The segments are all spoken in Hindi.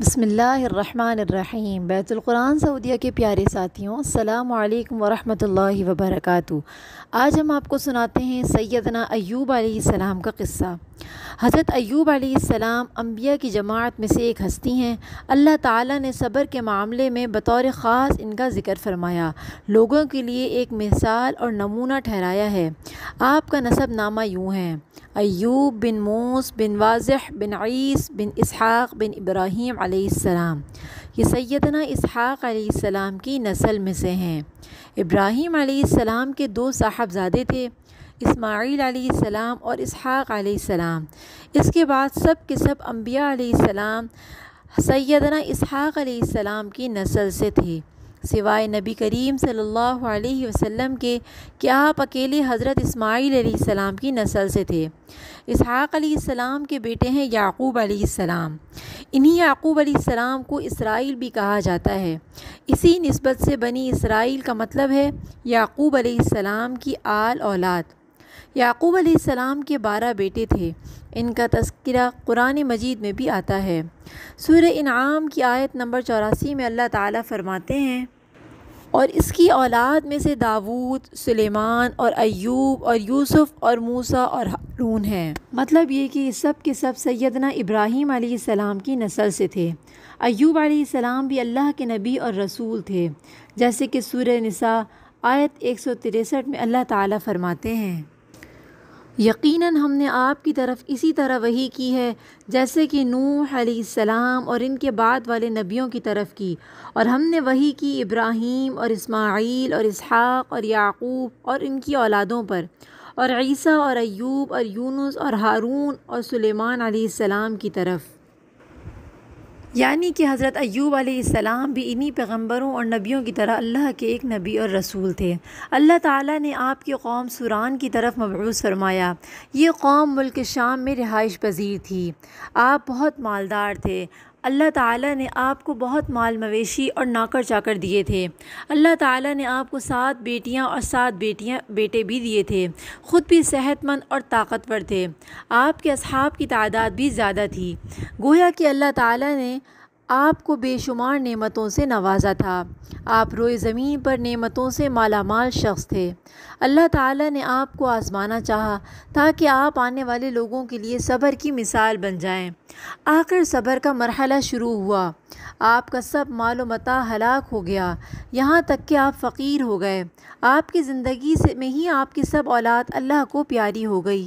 बसमिल्लाम बैतुलक़ुरान सऊदिया के प्यारे साथियों अल्लाम वरम् वबरक आज हम आपको सुनाते हैं सैदना अयूब आसमाम का क़स्सा हज़रत अयूब आसमाम अम्बिया की जमात में से एक हस्ती हैं अल्लाह ताली ने सब्र के मामले में बतौर ख़ास इनका ज़िक्र फरमाया लोगों के लिए एक मिसाल और नमूना ठहराया है आपका नसब नामा यूँ है अयूब बिन मूस बिन वाजह बिन ईस बिन इसहाक़ बिन इब्राहीम आसमाम ये सैदना इसहाक़ आसमाम की नस्ल में से हैं इब्राहीम आसमाम के दो साहबजादे थे इस्माईल आसमाम और इसहाक़ आसमाम इसके बाद सब के सब अम्बिया सैदना इसहाक़ आसमाम की नस्ल से थे सिवाय नबी करीम सल्लल्लाहु अलैहि वसल्लम के कि आप अकेले हज़रत इस्माइल सलाम की नस्ल से थे इसहाक़ सलाम के बेटे हैं याकूब सलाम इन्हीं याकूब सलाम को इसराइल भी कहा जाता है इसी नस्बत से बनी इसराइल का मतलब है याकूब सलाम की आल औलाद याकूब सलाम के बारह बेटे थे इनका तस्करा कुरान मजीद में भी आता है सूर इनाम की आयत नंबर चौरासी में अल्लाह ताला फरमाते हैं और इसकी औलाद में से दाऊद सुलेमान और अयूब और यूसुफ़ और मूसा और हारून हैं मतलब ये कि सब के सब सैदना इब्राहीम सलाम की नस्ल से थे अयूब सलाम भी अल्लाह के नबी और रसूल थे जैसे कि सूर्य नसा आयत एक सौ तिरसठ में अल्लाह ताला फरमाते हैं यकीनन हमने आपकी तरफ इसी तरह वही की है जैसे कि नूह सलाम और इनके बाद वाले नबियों की तरफ की और हमने वही की इब्राहीम और इस्माइल और इसहाक़ और याकूब और इनकी औलादों पर और ईसा और अयूब और यूनुस और हारून और सुलेमान सलाम की तरफ़ यानी कि हज़रत अयूब आसमाम भी इन्हीं पैगम्बरों और नबियों की तरह अल्लाह के एक नबी और रसूल थे अल्लाह ताला ने आपकी कौम सुरान की तरफ मबूस फरमाया ये कौम मुल्क शाम में रिहाइश पजीर थी आप बहुत मालदार थे अल्लाह ताला ने आपको बहुत माल मवेशी और नाकर चाकर दिए थे अल्लाह ताला ने आपको सात बेटियां और सात बेटियां बेटे भी दिए थे ख़ुद भी सेहतमंद और ताकतवर थे आपके असहाब की तादाद भी ज़्यादा थी गोया कि अल्लाह ताला ने आपको बेशुमार नेमतों से नवाजा था आप रोए ज़मीन पर नेमतों से मालामाल शख्स थे अल्लाह ताला ने आपको आज़माना चाहा ताकि आप आने वाले लोगों के लिए सब्र की मिसाल बन जाएं। आखिर सब्र का मरहला शुरू हुआ आपका सब मालूमता हलाक हो गया यहाँ तक कि आप फ़कीर हो गए आपकी ज़िंदगी से में ही आपकी सब औलाद अल्लाह को प्यारी हो गई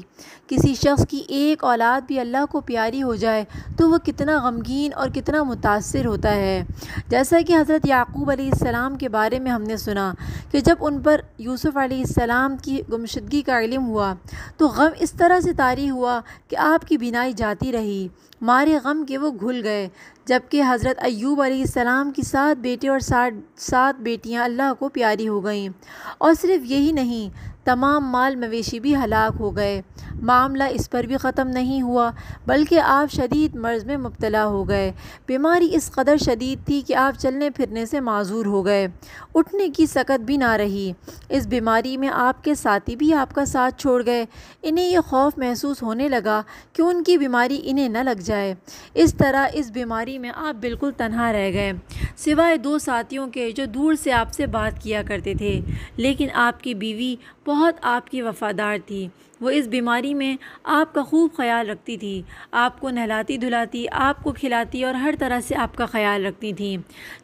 किसी शख्स की एक औलाद भी अल्लाह को प्यारी हो जाए तो वह कितना गमगीन और कितना मुतासर होता है जैसा कि हज़रत याकूब आसमाम के बारे में हमने सुना कि जब उन पर यूसुफ़ आसमाम की गुमशदगी का इलम हुआ तो गम इस तरह से तारी हुआ कि आपकी बिनाई जाती रही मारे गम के वो घुल गए जबकि हज़रत अयूब सलाम की सात बेटे और सात सात बेटियां अल्लाह को प्यारी हो गईं और सिर्फ़ यही नहीं तमाम माल मवेशी भी हलाक हो गए मामला इस पर भी ख़त्म नहीं हुआ बल्कि आप शदीद मर्ज़ में मुबतला हो गए बीमारी इस कदर शदीद थी कि आप चलने फिरने से माजूर हो गए उठने की सकत भी ना रही इस बीमारी में आपके साथी भी आपका साथ छोड़ गए इन्हें यह खौफ महसूस होने लगा कि उनकी बीमारी इन्हें न लग जाए इस तरह इस बीमारी में आप बिल्कुल तनहा रह गए सिवाय दो साथियों के जो दूर से आपसे बात किया करते थे लेकिन आपकी बीवी बहुत आपकी वफ़ादार थी वो इस बीमारी में आपका खूब ख्याल रखती थी आपको नहलाती धुलाती आपको खिलाती और हर तरह से आपका ख्याल रखती थी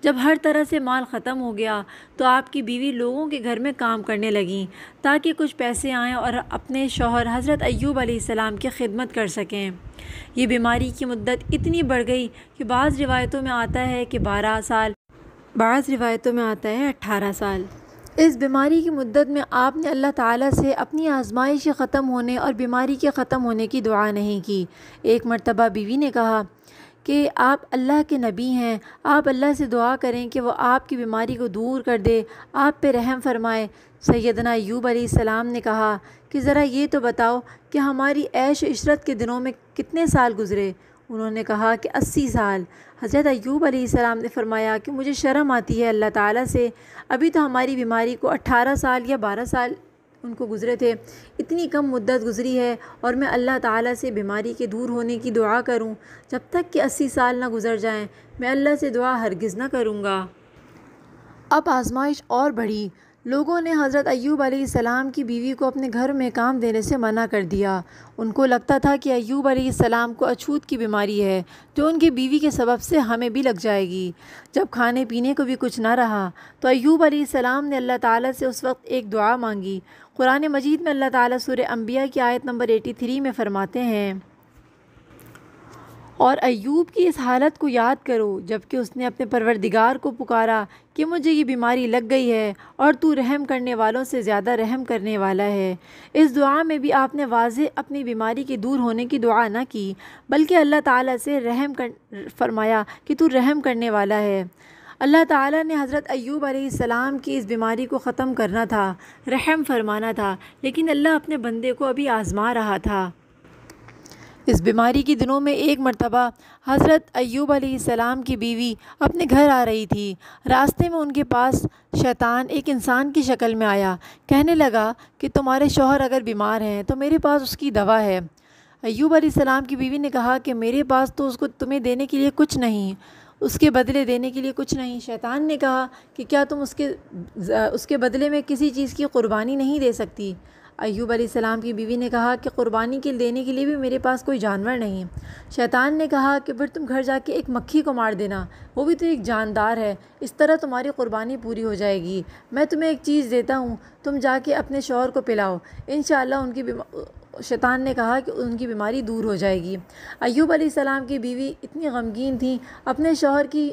जब हर तरह से माल ख़त्म हो गया तो आपकी बीवी लोगों के घर में काम करने लगी ताकि कुछ पैसे आएँ और अपने शोहर हज़रत अयूब आसमाम की खिदमत कर सकें ये बीमारी की मदत इतनी बढ़ गई कि बाज़ रिवायतों में आता है कि बारह साल बाज़ रिवायतों में आता है अट्ठारह साल इस बीमारी की मुद्दत में आपने अल्लाह ताला से अपनी आजमाइश के ख़त्म होने और बीमारी के ख़त्म होने की दुआ नहीं की एक मरतबा बीवी ने कहा कि आप अल्लाह के नबी हैं आप अल्लाह से दुआ करें कि वो आपकी बीमारी को दूर कर दे आप पे रहम फरमाए सैदना यूब सलाम ने कहा कि ज़रा ये तो बताओ कि हमारी ऐश इशरत के दिनों में कितने साल गुज़रे उन्होंने कहा कि अस्सी साल हज़रत अयूब सलाम ने फरमाया कि मुझे शर्म आती है अल्लाह ताला से अभी तो हमारी बीमारी को अट्ठारह साल या बारह साल उनको गुज़रे थे इतनी कम मुद्दत गुज़री है और मैं अल्लाह ताला से बीमारी के दूर होने की दुआ करूं जब तक कि अस्सी साल ना गुज़र जाएं मैं अल्लाह से दुआ हरगिज़ ना करूंगा अब आजमाइश और बढ़ी लोगों ने हज़रत अयूब सलाम की बीवी को अपने घर में काम देने से मना कर दिया उनको लगता था कि अयूब सलाम को अछूत की बीमारी है जो उनकी बीवी के सबब से हमें भी लग जाएगी जब खाने पीने को भी कुछ ना रहा तो अयूब सलाम ने अल्लाह ताला से उस वक्त एक दुआ मांगी कुरान मजीद में अल्लाह ताला सूर्य अम्बिया की आयत नंबर 83 में फ़रमाते हैं और अयूब की इस हालत को याद करो जबकि उसने अपने परवरदिगार को पुकारा कि मुझे ये बीमारी लग गई है और तू रहम करने वालों से ज़्यादा रहम करने वाला है इस दुआ में भी आपने वाज अपनी बीमारी के दूर होने की दुआ ना की बल्कि अल्लाह ताला से रहम कर फरमाया कि तू रहम करने वाला है अल्लाह ताला ने हज़रत अयूब सलाम की इस बीमारी को ख़त्म करना था रहम फरमाना था लेकिन अल्लाह अपने बंदे को अभी आज़मा रहा था इस बीमारी के दिनों में एक मरतबा हज़रत अयूब सलाम की बीवी अपने घर आ रही थी रास्ते में उनके पास शैतान एक इंसान की शक्ल में आया कहने लगा कि तुम्हारे शोहर अगर बीमार हैं तो मेरे पास उसकी दवा है अयूब सलाम की बीवी ने कहा कि मेरे पास तो उसको तुम्हें देने के लिए कुछ नहीं उसके बदले देने के लिए कुछ नहीं शैतान ने कहा कि क्या तुम उसके उसके बदले में किसी चीज़ की क़ुरबानी नहीं दे सकती अयूब सलाम की बीवी ने कहा कि क़ुरबानी के देने के लिए भी मेरे पास कोई जानवर नहीं है शैतान ने कहा कि फिर तुम घर जाके एक मक्खी को मार देना वो भी तो एक जानदार है इस तरह तुम्हारी क़ुरबानी पूरी हो जाएगी मैं तुम्हें एक चीज़ देता हूँ तुम जाके अपने शोहर को पिलाओ इन उनकी शैतान ने कहा कि उनकी बीमारी दूर हो जाएगी अयूब सलाम की बीवी इतनी गमगीन थी अपने शोहर की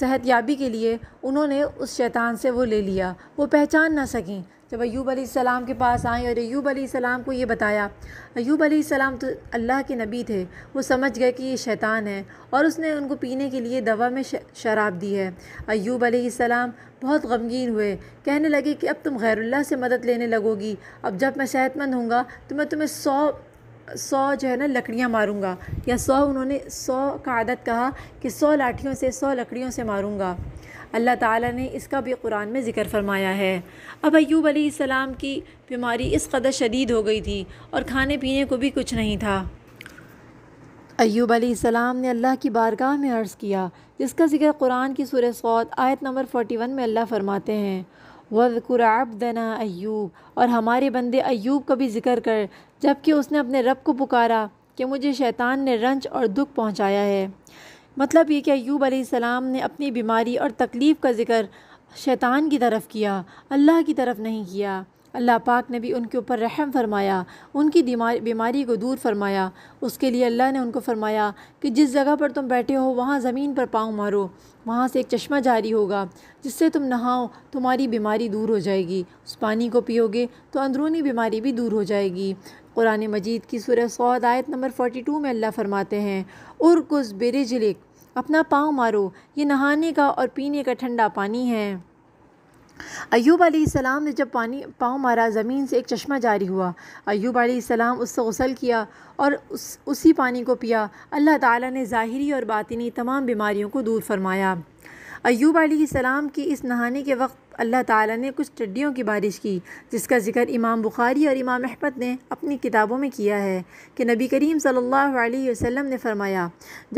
सेहत याबी के लिए उन्होंने उस शैतान से वो ले लिया वो पहचान ना सकें जब अयूब सलाम के पास आए और अयूब सलाम को ये बताया अयूब सलाम तो अल्लाह के नबी थे वो समझ गए कि ये शैतान है और उसने उनको पीने के लिए दवा में शराब दी है अयूब सलाम बहुत गमगीन हुए कहने लगे कि अब तुम गैरुल्ला से मदद लेने लगोगी अब जब मैं सेहतमंद हूँ तो मैं तुम्हें सौ सौ जो है ना लकड़ियाँ मारूंगा या सौ उन्होंने सौ का आदत कहा कि सौ लाठियों से सौ लकड़ियों से मारूंगा अल्लाह ताला ने इसका भी कुरान में ज़िक्र फरमाया है अब अयूब सलाम की बीमारी इस कदर शदीद हो गई थी और खाने पीने को भी कुछ नहीं था अयूब सलाम ने अल्लाह की बारगाह में अर्ज़ किया जिसका ज़िक्र कुरान की सूर सौत आयत नंबर फ़ोटी वन में अल्लाह फ़रमाते हैं वज़कुरबदना अयूब और हमारे बंदे अयूब का भी जिक्र कर जबकि उसने अपने रब को पुकारा कि मुझे शैतान ने रंज और दुख पहुँचाया है मतलब ये कि अयूब सलाम ने अपनी बीमारी और तकलीफ़ का ज़िक्र शैतान की तरफ़ किया अल्लाह की तरफ़ नहीं किया अल्लाह पाक ने भी उनके ऊपर रहम फरमाया उनकी बीमारी को दूर फरमाया उसके लिए अल्लाह ने उनको फरमाया कि जिस जगह पर तुम बैठे हो वहाँ ज़मीन पर पाँव मारो वहाँ से एक चश्मा जारी होगा जिससे तुम नहाओ तुम्हारी बीमारी दूर हो जाएगी उस पानी को पियोगे तो अंदरूनी बीमारी भी दूर हो जाएगी कुरान मजीद की सूर्य सौद आयत नंबर टू में अल्लाह फरमाते हैं उर्कुस बेरेजलिक अपना पाँव मारो ये नहाने का और पीने का ठंडा पानी है अयूब सलाम ने जब पानी पाँव मारा ज़मीन से एक चश्मा जारी हुआ अयूब सलाम उससे गसल किया और उस उसी पानी को पिया अल्लाह ताला ने ज़ाहरी और बातिनी तमाम बीमारियों को दूर फरमाया अयूब सलाम की इस नहाने के वक्त अल्लाह ताला ने कुछ टिड्डियों की बारिश की जिसका जिक्र इमाम बुखारी और इमाम अहमद ने अपनी किताबों में किया है कि नबी करीम सल्लल्लाहु अलैहि वसल्लम ने फरमाया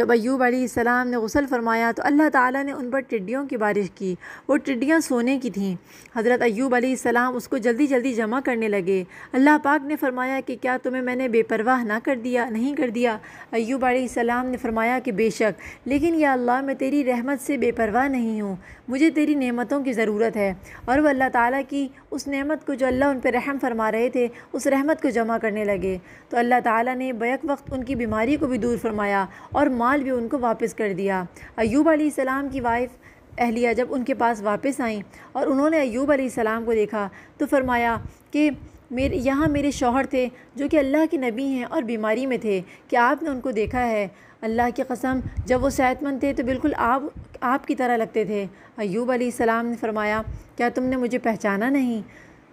जब अयूब सलाम ने गसल फरमाया तो अल्लाह ताला ने उन पर टिड्डियों की बारिश की वो टिड्डियाँ सोने की थीं हज़रत अयूब सलाम उसको जल्दी जल्दी जमा करने लगे अल्लाह पाक ने फरमाया कि क्या तुम्हें मैंने बेपरवाह ना कर दिया नहीं कर दिया अयूब सलाम ने फरमाया कि बेशक लेकिन या अल्लाह मैं तेरी रहमत से बेपरवाह नहीं हूँ मुझे तेरी नेमतों की ज़रूरत है है और वह अल्लाह ताला की उस नेमत को जो अल्लाह उन पर रहम फरमा रहे थे उस रहमत को जमा करने लगे तो अल्लाह ताला ने बैक वक्त उनकी बीमारी को भी दूर फरमाया और माल भी उनको वापस कर दिया अयूब सलाम की वाइफ़ अहलिया जब उनके पास वापस आई और उन्होंने अयूब सलाम को देखा तो फरमाया कि मेरे यहाँ मेरे शौहर थे जो कि अल्लाह के नबी हैं और बीमारी में थे कि आपने उनको देखा है अल्लाह की कसम जब वो सेहतमंद थे तो बिल्कुल आप आप की तरह लगते थे अयूब अली सलाम ने फरमाया क्या तुमने मुझे पहचाना नहीं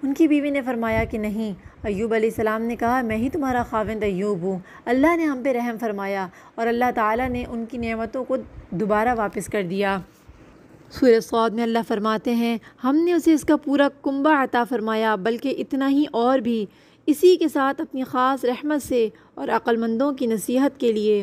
उनकी बीवी ने फरमाया कि नहीं अयूब सलाम ने कहा मैं ही तुम्हारा खाविंद अयूब हूँ अल्लाह ने हम पे रहम फरमाया और अल्लाह ताला ने उनकी नेमतों को दोबारा वापस कर दिया सूर्य सौद में अल्लाह फरमाते हैं हमने उसे इसका पूरा कुंबा अता फरमाया बल्कि इतना ही और भी इसी के साथ अपनी ख़ास रहमत से और अक्लमंदों की नसीहत के लिए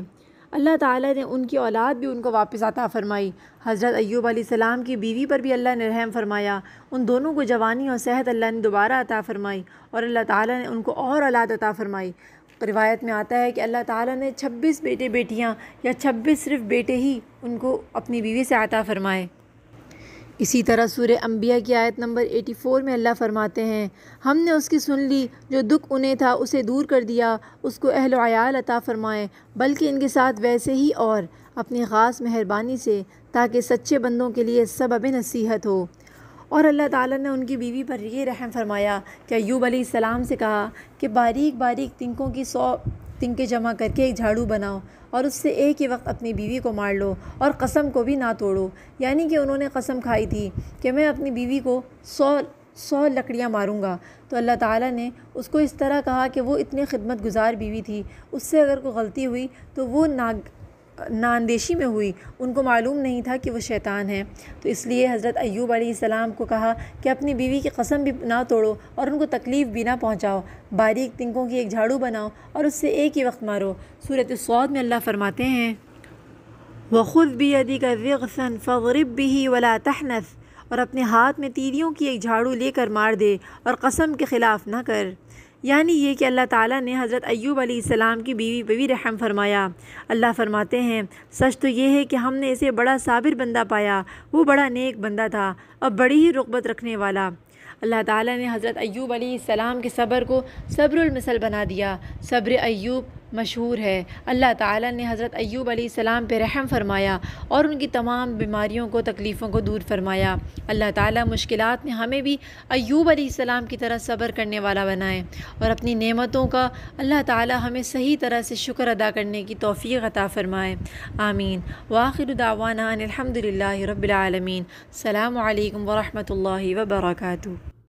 अल्लाह ताला ने उनकी औलाद भी उनको वापस आता फरमाई हज़रत अयूब सलाम की बीवी पर भी अल्लाह ने रहम फरमाया उन दोनों को जवानी और सेहत अल्लाह ने दोबारा अता फरमाई और अल्लाह ताला ने उनको और औलाद अता फरमाई रिवायत में आता है कि अल्लाह ताला ने 26 बेटे बेटियां या 26 सिर्फ बेटे ही उनको अपनी बीवी से आता फरमाए इसी तरह सूर्य अम्बिया की आयत नंबर 84 में अल्लाह फरमाते हैं हमने उसकी सुन ली जो दुख उन्हें था उसे दूर कर दिया उसको अहल आयाल अता फ़रमाएँ बल्कि इनके साथ वैसे ही और अपनी ख़ास मेहरबानी से ताकि सच्चे बंदों के लिए सबब नसीहत हो और अल्लाह ताला ने उनकी बीवी पर ये रहम फरमाया कि अयूब सलाम से कहा कि बारीक बारीक तिनकों की सौ तिनके जमा करके एक झाड़ू बनाओ और उससे एक ही वक्त अपनी बीवी को मार लो और कसम को भी ना तोड़ो यानी कि उन्होंने कसम खाई थी कि मैं अपनी बीवी को सौ सौ लकड़ियाँ मारूंगा तो अल्लाह ताला ने उसको इस तरह कहा कि वो इतनी खिदमत गुजार बीवी थी उससे अगर कोई गलती हुई तो वो ना नानदेशी में हुई उनको मालूम नहीं था कि वो शैतान है तो इसलिए हज़रत अयूब सलाम को कहा कि अपनी बीवी की कसम भी ना तोड़ो और उनको तकलीफ़ भी ना पहुँचाओ बारीक तिंकों की एक झाड़ू बनाओ और उससे एक ही वक्त मारो सूरत सौद में अल्लाह फ़रमाते हैं खुद भी अदी का विगसन फ़रब भी ही वला तहनस और अपने हाथ में तीरियों की एक झाड़ू लेकर मार दे और कसम के ख़िलाफ़ ना कर यानी ये कि अल्लाह ताला ने हज़रत अयूब अलैहिस्सलाम की बीवी पर भी रहम फरमाया अल्लाह फरमाते हैं सच तो ये है कि हमने इसे बड़ा साबिर बंदा पाया वो बड़ा नेक बंदा था और बड़ी ही रगबत रखने वाला अल्लाह ताला ने हज़रत अयूब सलाम के सब्र को मिसल बना दिया सब्र अयूब मशहूर है अल्लाह ताला ने हज़रत अयूब सलाम पर रहम फरमाया और उनकी तमाम बीमारियों को तकलीफ़ों को दूर फरमाया अल्लाह ताला मुश्किल ने हमें भी अयूब सलाम की तरह सब्र करने वाला बनाए और अपनी नेमतों का अल्लाह ताला हमें सही तरह से शुक्र अदा करने की तोफ़ी अता फ़रमाए आमीन वाखिर दावाना अलहमदिल्ला रबालमीन अल्लाम वरहमल वर्का